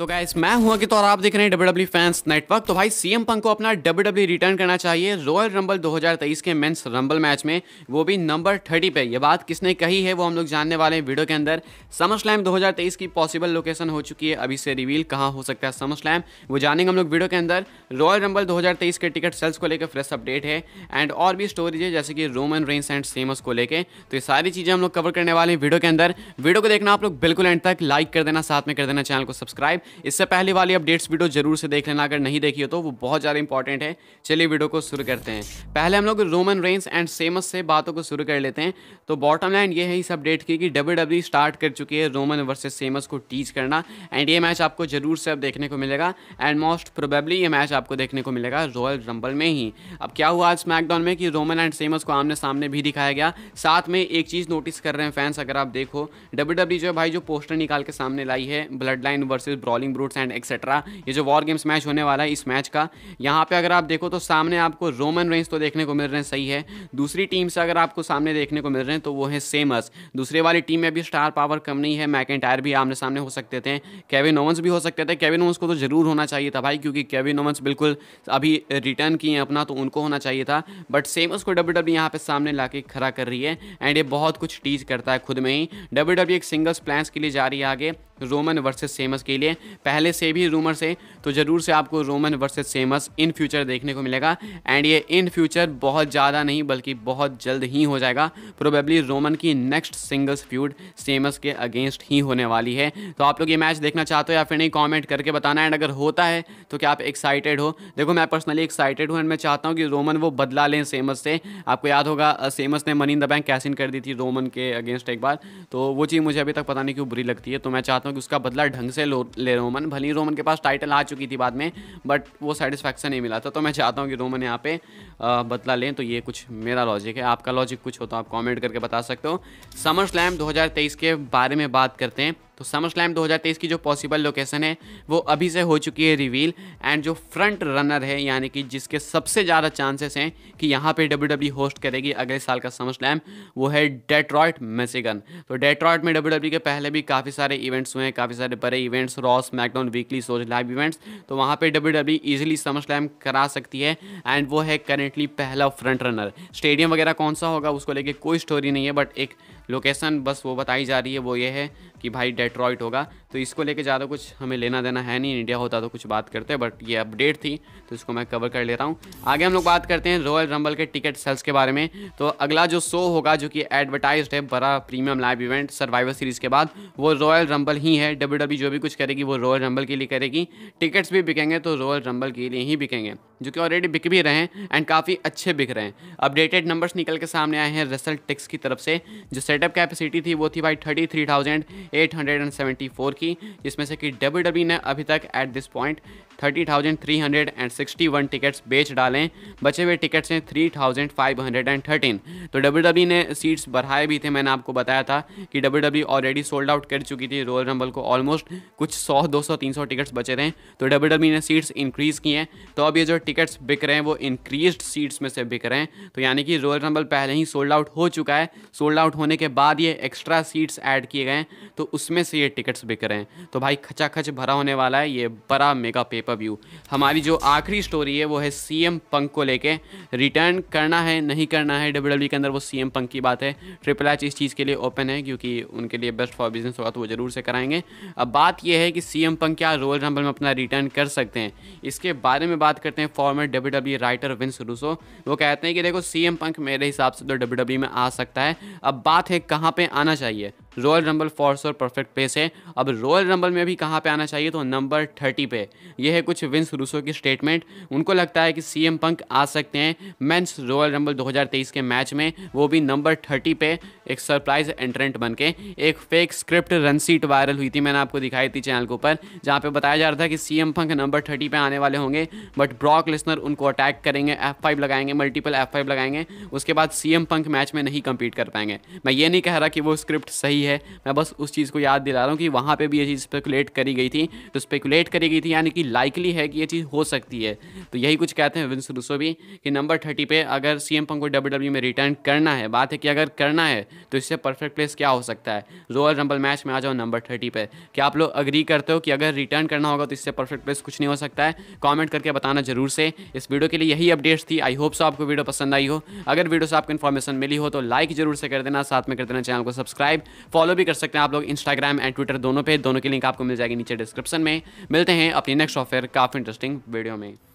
तो गाइस मैं हुआ कि तो और आप देख रहे हैं डब्ल्यू डब्ल्यू फैंस नेटवर्क तो भाई सीएम पंक को अपना डब्ल्यू डब्ल्यू रिटर्न करना चाहिए रॉयल रंबल 2023 के मेंस रंबल मैच में वो भी नंबर 30 पे ये बात किसने कही है वो हम लोग जानने वाले हैं वीडियो के अंदर समर स्लैम 2023 की पॉसिबल लोकेशन हो चुकी है अभी से रिवील कहाँ हो सकता है समर स्लैम वो जानेंगे हम लोग वीडियो के अंदर रॉयल रंबल दो के टिकट सेल्स को लेकर फ्रेश अपडेट है एंड और भी स्टोरीज है जैसे कि रोमन रेंस एंड सेमस को लेकर तो ये सारी चीज़ें हम लोग कवर करने वाले हैं वीडियो के अंदर वीडियो को देखना आप लोग बिल्कुल एंड तक लाइक कर देना साथ में कर देना चैनल को सब्सक्राइब इससे पहले वाली अपडेट्स वीडियो जरूर से देख लेना अगर नहीं देखी हो तो वो बहुत ज़्यादा इंपॉर्टेंट है चलिए वीडियो को शुरू करते हैं पहले हम लोग रोमन रेंस एंड सेमस से बातों को शुरू कर लेते हैं तो बॉटम लाइन ये है इस अपडेट की कि डब्ल्यू स्टार्ट e कर चुकी है रोमन वर्सेज सेमस को टीच करना एंड ये मैच आपको जरूर से अब देखने को मिलेगा एंड मोस्ट प्रोबेबली ये मैच आपको देखने को मिलेगा रॉयल रंबल में ही अब क्या हुआ आज स्मैकडाउन में कि रोमन एंड सेमस को आमने सामने भी दिखाया गया साथ में एक चीज़ नोटिस कर रहे हैं फैंस अगर आप देखो डब्ल्यू e जो भाई जो पोस्टर निकाल के सामने लाई है blood line versus brawl brawling brutes and etcetera ये जो वॉर गेम्स मैच होने वाला है इस मैच का यहाँ पे अगर आप देखो तो सामने आपको रोमन रेंज तो देखने को मिल रहे हैं सही है दूसरी टीम से अगर आपको सामने देखने को मिल रहे हैं तो वो है सेमस दूसरे वाली टीम में भी स्टार पावर कम नहीं है मैक भी आमने सामने हो सकते थे केविन ओवंस भी हो सकते थे केविन ओवंस को तो जरूर होना चाहिए था भाई क्योंकि केविन ओवंस बिल्कुल अभी रिटर्न किए हैं अपना तो उनको होना चाहिए था बट सेमस को डब्ल्यू डब्ल्यू e यहाँ पे सामने ला खड़ा कर रही है एंड ये बहुत कुछ टीज करता है खुद में ही डब्ल्यू डब्ल्यू e एक सिंगल्स प्लान्स के लिए जा रही है आगे रोमन वर्सेस सेमस के लिए पहले से भी रूमर है तो ज़रूर से आपको Roman versus Sheamus in future देखने को मिलेगा एंड ये इन फ्यूचर बहुत ज़्यादा नहीं बल्कि बहुत जल्द ही हो जाएगा प्रोबेबली रोमन की नेक्स्ट सिंगल्स फ्यूड सेमस के अगेंस्ट ही होने वाली है तो आप लोग ये मैच देखना चाहते हो या फिर नहीं कॉमेंट करके बताना एंड अगर होता है तो क्या आप एक्साइटेड हो देखो मैं पर्सनली एक्साइटेड हूँ एंड मैं चाहता हूँ कि रोमन वो बदला लें सेमस से आपको याद होगा सेमस ने money in the bank cash in कर दी थी रोमन के अगेंस्ट एक बार तो वो चीज़ मुझे अभी तक पता नहीं क्यों बुरी लगती है तो मैं चाहता हूँ हूँ कि उसका बदला ढंग से ले रोमन भले ही रोमन के पास टाइटल आ चुकी थी बाद में बट वो सेटिस्फैक्शन नहीं मिला था तो मैं चाहता हूँ कि रोमन यहाँ पे बदला लें तो ये कुछ मेरा लॉजिक है आपका लॉजिक कुछ हो तो आप कॉमेंट करके बता सकते हो समर स्लैम दो के बारे में बात करते हैं तो समर स्लैम 2023 की जो पॉसिबल लोकेशन है वो अभी से हो चुकी है रिवील एंड जो फ्रंट रनर है यानी कि जिसके सबसे ज़्यादा चांसेस हैं कि यहाँ पे डब्ल्यू होस्ट e करेगी अगले साल का समर स्लैम वो है डेट्रॉयट मेसिगन तो डेट्रॉयट में डब्ल्यू e के पहले भी काफ़ी सारे इवेंट्स हुए हैं काफ़ी सारे बड़े events Raw SmackDown weekly shows live events तो वहाँ पर डब्ल्यू डब्ल्यू समर स्लैम करा सकती है एंड वो है करेंटली पहला फ्रंट रनर स्टेडियम वगैरह कौन सा होगा उसको लेके कोई स्टोरी नहीं है बट एक लोकेशन बस वो बताई जा रही है वो ये है कि भाई डेट डेट्रॉइट होगा तो इसको लेके ज़्यादा कुछ हमें लेना देना है नहीं इंडिया होता तो कुछ बात करते बट ये अपडेट थी तो इसको मैं कवर कर लेता हूँ आगे हम लोग बात करते हैं रॉयल रंबल के टिकट सेल्स के बारे में तो अगला जो शो होगा जो कि एडवर्टाइज है बड़ा premium live event Survivor Series के बाद वो रॉयल रंबल ही है डब्ल्यू e जो भी कुछ करेगी वो रॉयल रंबल के लिए करेगी टिकट्स भी बिकेंगे तो रॉयल रंबल के लिए ही बिकेंगे जो कि ऑलरेडी बिक भी रहे हैं एंड काफ़ी अच्छे बिक रहे हैं अपडेटेड नंबर्स निकल के सामने आए हैं रसल टेक्स की तरफ से जो सेटअप कैपेसिटी थी वो थी भाई thirty three thousand eight hundred and seventy four की जिसमें से कि डब्ल्यू e ने अभी तक at this point thirty thousand three hundred and sixty one tickets बेच डालें बचे हुए टिकट्स हैं three thousand five hundred and thirteen तो डब्ल्यू डब्ल्यू e ने सीट्स बढ़ाए भी थे मैंने आपको बताया था कि W W already sold out कर चुकी थी रोयल रंबल को ऑलमोस्ट कुछ सौ दो सौ तीन सौ टिकट्स बचे थे तो डब्ल्यू डब्ल्यू e ने सीट्स इंक्रीज़ की हैं तो अब ये जो टिकट्स बिक रहे हैं वो इंक्रीज सीट्स में से बिक रहे हैं तो यानी कि रोयल रंबल पहले ही सोल्ड आउट हो चुका है सोल्ड आउट होने के बाद ये एक्स्ट्रा सीट्स ऐड किए गए तो उसमें से ये टिकट्स बिक रहे हैं तो भाई खचाखच भरा होने वाला है ये बड़ा मेगा पेपर पर व्यू हमारी जो आखिरी स्टोरी है वो है सी एम पंक को लेके रिटर्न करना है नहीं करना है डब्ल्यू डब्ल्यू e के अंदर वो सी एम पंक की बात है ट्रिपल एच इस चीज़ के लिए ओपन है क्योंकि उनके लिए बेस्ट फॉर बिजनेस होगा तो वो ज़रूर से कराएंगे अब बात यह है कि सी एम पंक क्या रोल नंबर में अपना रिटर्न कर सकते हैं इसके बारे में बात करते हैं former W W writer Vince Russo वो कहते हैं कि देखो सी एम पंक मेरे हिसाब से तो डब्ल्यू डब्ल्यू e में आ सकता है अब बात है कहाँ पर आना चाहिए रॉयल रंबल फॉर और परफेक्ट पेस है अब रॉयल रंबल में भी कहाँ पे आना चाहिए तो नंबर थर्टी पे यह है कुछ विंस रूसो की स्टेटमेंट उनको लगता है कि सीएम पंक आ सकते हैं मेन्स रॉयल रंबल 2023 के मैच में वो भी नंबर थर्टी पे एक सरप्राइज एंट्रेंट बन के एक fake script run sheet viral हुई थी मैंने आपको दिखाई थी चैनल के ऊपर जहाँ पर बताया जा रहा था कि सीएम पंक नंबर थर्टी पे आने वाले होंगे बट ब्रॉक लिस्नर उनको अटैक करेंगे एफ फाइव लगाएंगे मल्टीपल एफ फाइव लगाएंगे उसके बाद सीएम पंक मैच में नहीं कम्पीट कर पाएंगे मैं ये नहीं कह रहा कि वो स्क्रिप्ट सही गई है मैं बस उस चीज़ को याद दिला रहा हूँ कि वहाँ पर भी ये चीज़ स्पेकुलेट करी गई थी तो स्पेकुलेट करी गई थी यानी कि लाइकली है कि ये चीज़ हो सकती है तो यही कुछ कहते हैं विंस रूसो भी कि नंबर थर्टी पे अगर सी एम पंक को डब्ल्यू e में रिटर्न करना है बात है कि अगर करना है तो इससे परफेक्ट प्लेस क्या हो सकता है रोयल रंबल मैच में आ जाओ नंबर थर्टी पर क्या आप लोग अग्री करते हो कि अगर रिटर्न करना होगा तो इससे परफेक्ट प्लेस कुछ नहीं हो सकता है कॉमेंट करके बताना जरूर से इस वीडियो के लिए यही अपडेट्स थी आई होप सो आपको वीडियो पसंद आई हो अगर वीडियो से आपको इन्फॉर्मेशन मिली हो तो लाइक जरूर से कर देना साथ में कर देना चैनल को सब्सक्राइब फॉलो भी कर सकते हैं आप लोग इंस्टाग्राम एंड ट्विटर दोनों पे दोनों की लिंक आपको मिल जाएगी नीचे डिस्क्रिप्शन में मिलते हैं अपनी नेक्स्ट ऑफर काफ़ी इंटरेस्टिंग वीडियो में